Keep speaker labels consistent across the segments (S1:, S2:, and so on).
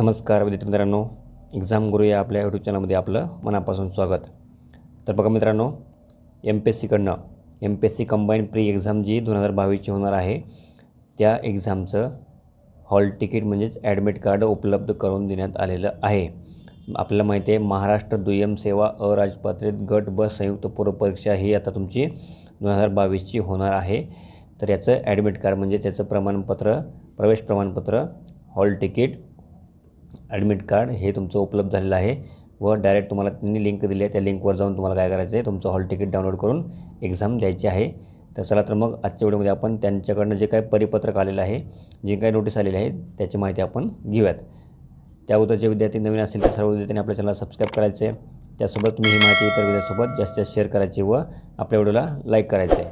S1: नमस्कार विद्यार्थी मित्रांनो एक्झाम गुरु या आपल्या यूट्यूब चॅनलमध्ये आपलं मनापासून स्वागत तर बघा मित्रांनो एम पी एस सीकडनं M P S C combined pre exam जी दोन हजार बावीसची होणार आहे त्या एक्झामचं हॉल तिकीट म्हणजेच ॲडमिट कार्ड उपलब्ध करून देण्यात आलेलं आहे आपल्याला माहिती आहे महाराष्ट्र दुय्यम सेवा अराजपत्रित गट ब संयुक्त पूर्वपरीक्षा ही आता तुमची दोन हजार बावीसची होणार आहे तर याचं ॲडमिट कार्ड म्हणजे त्याचं प्रमाणपत्र प्रवेश प्रमाणपत्र हॉल तिकीट ॲडमिट कार्ड हे तुमचं उपलब्ध झालेलं आहे व डायरेक्ट तुम्हाला त्यांनी लिंक दिली आहे त्या लिंकवर जाऊन तुम्हाला काय करायचं आहे तुमचं हॉल तिकीट डाउनलोड करून एक्झाम द्यायची आहे तर चला तर मग आजच्या व्हिडिओमध्ये आपण त्यांच्याकडनं जे काय परिपत्रक आलेलं आहे जे काही नोटीस आलेली आहे त्याची माहिती आपण घेऊयात त्याबद्दल जे विद्यार्थी नवीन असतील तर सर्व विद्यार्थ्यांनी आपल्या चॅनलला सबस्क्राईब करायचे आहे त्यासोबत तुम्ही ही माहिती इतर विद्यासोबत जास्त जास्त शेअर करायची व आपल्या व्हिडिओला लाईक करायचे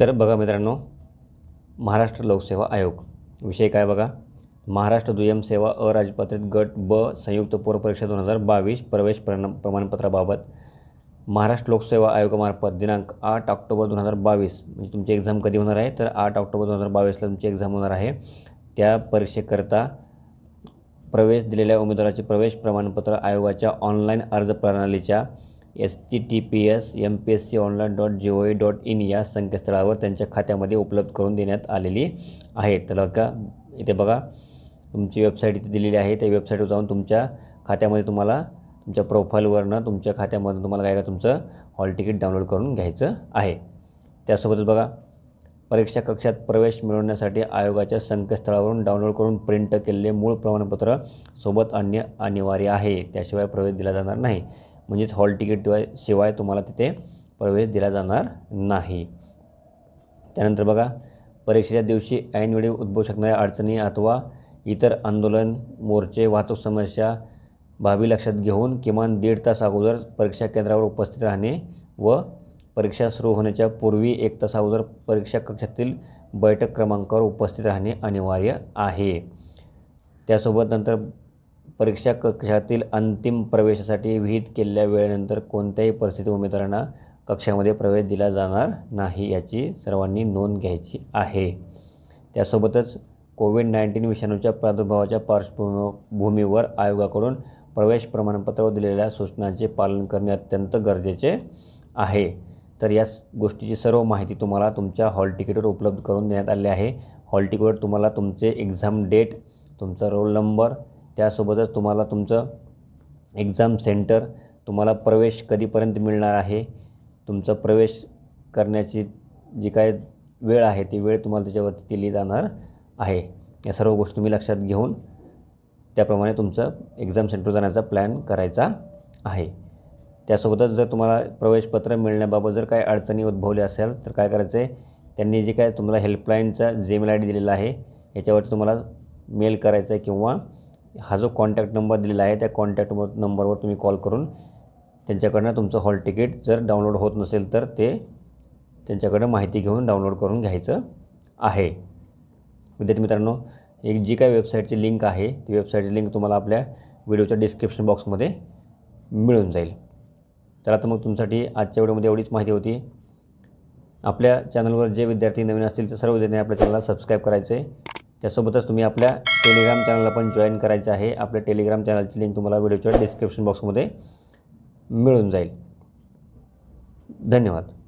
S1: तर बघा मित्रांनो महाराष्ट्र लोकसेवा आयोग विषय काय बघा महाराष्ट्र दुय्यम सेवा अराजपत्रित गट ब संयुक्त पूर्व दोन हजार बावीस प्रवेश प्रण प्रमाणपत्राबाबत महाराष्ट्र लोकसेवा आयोगामार्फत दिनांक आठ ऑक्टोबर दोन हजार बावीस म्हणजे तुमची एक्झाम कधी होणार आहे तर आठ ऑक्टोबर दोन हजार बावीसला तुमची एक्झाम होणार आहे त्या परीक्षेकरता प्रवेश दिलेल्या उमेदवाराचे प्रवेश प्रमाणपत्र आयोगाच्या ऑनलाईन अर्ज प्रणालीच्या S T T P S M P S C online dot G O dot in या संकेतस्थळावर त्यांच्या खात्यामध्ये उपलब्ध करून देण्यात आलेली आहे तर का इथे बघा तुमची वेबसाईट इथे दिलेली आहे त्या वेबसाईटवर जाऊन तुमच्या खात्यामध्ये तुम्हाला तुमच्या प्रोफाईलवरनं तुमच्या खात्यामध्ये तुम्हाला काय का तुमचं हॉल तिकीट डाउनलोड करून घ्यायचं आहे त्यासोबतच बघा परीक्षा कक्षात प्रवेश मिळवण्यासाठी आयोगाच्या संकेतस्थळावरून डाउनलोड करून प्रिंट केलेले मूळ प्रमाणपत्र सोबत अन्य अनिवार्य आहे त्याशिवाय प्रवेश दिला जाणार नाही म्हणजेच हॉल तिकीट शिवाय तुम्हाला तिथे प्रवेश दिला जाणार नाही त्यानंतर बघा परीक्षेच्या दिवशी ऐनवेळी उद्भवू शकणाऱ्या अडचणी अथवा इतर आंदोलन मोर्चे वाहतूक समस्या बाबी लक्षात घेऊन किमान दीड तास अगोदर परीक्षा केंद्रावर उपस्थित राहणे व परीक्षा सुरू होण्याच्या पूर्वी एक तास अगोदर परीक्षा कक्षातील बैठक क्रमांकावर उपस्थित राहणे अनिवार्य आहे त्यासोबत नंतर परीक्षा कक्षातील अंतिम प्रवेशासाठी विहित केलेल्या वेळेनंतर कोणत्याही परिस्थिती उमेदवारांना कक्षामध्ये प्रवेश दिला जाणार नाही याची सर्वांनी नोंद घ्यायची आहे त्यासोबतच कोविड नाईन्टीन विषाणूच्या प्रादुर्भावाच्या पार्श्वभूमीवर आयोगाकडून प्रवेश व दिलेल्या सूचनांचे पालन करणे अत्यंत गरजेचे आहे तर या गोष्टीची सर्व माहिती तुम्हाला तुमच्या हॉल तिकीटवर उपलब्ध करून देण्यात आली आहे हॉल तिकीटवर तुम्हाला तुमचे एक्झाम डेट तुमचा रोल नंबर त्यासोबतच तुम्हाला तुमचं एक्झाम सेंटर तुम्हाला प्रवेश कधीपर्यंत मिळणार आहे तुमचा प्रवेश करण्याची जी काय वेळ आहे ती वेळ तुम्हाला त्याच्यावरती दिली जाणार आहे या सर्व गोष्टी तुम्ही लक्षात घेऊन त्याप्रमाणे तुमचं एक्झाम सेंटर जाण्याचा प्लॅन करायचा आहे त्यासोबतच जर तुम्हाला प्रवेशपत्र मिळण्याबाबत जर काही अडचणी उद्भवल्या असेल तर काय करायचं आहे त्यांनी जे काय तुम्हाला हेल्पलाईनचा जेमेल आय डी दिलेला आहे याच्यावरती तुम्हाला मेल करायचं आहे किंवा हा जो कॉन्टॅक्ट नंबर दिलेला आहे त्या कॉन्टॅक्ट नंबरवर तुम्ही कॉल करून त्यांच्याकडनं तुमचं हॉल तिकीट जर डाउनलोड होत नसेल तर ते त्यांच्याकडनं माहिती घेऊन डाउनलोड करून घ्यायचं आहे विद्यार्थी मित्रांनो एक जी काय वेबसाईटची लिंक आहे ती वेबसाईटची लिंक तुम्हाला आपल्या व्हिडिओच्या डिस्क्रिप्शन बॉक्समध्ये मिळून जाईल तर आता मग तुमच्यासाठी आजच्या व्हिडिओमध्ये एवढीच माहिती होती आपल्या चॅनलवर जे विद्यार्थी नवीन असतील तर सर्व विद्यार्थ्यांनी आपल्या चॅनलला सबस्क्राईब करायचं आहे त्यासोबतच तुम्ही आपल्या टेलिग्राम चॅनलला पण जॉईन करायचं आहे आपल्या टेलिग्राम चॅनलची लिंक तुम्हाला व्हिडिओच्या डिस्क्रिप्शन बॉक्समध्ये मिळून जाईल धन्यवाद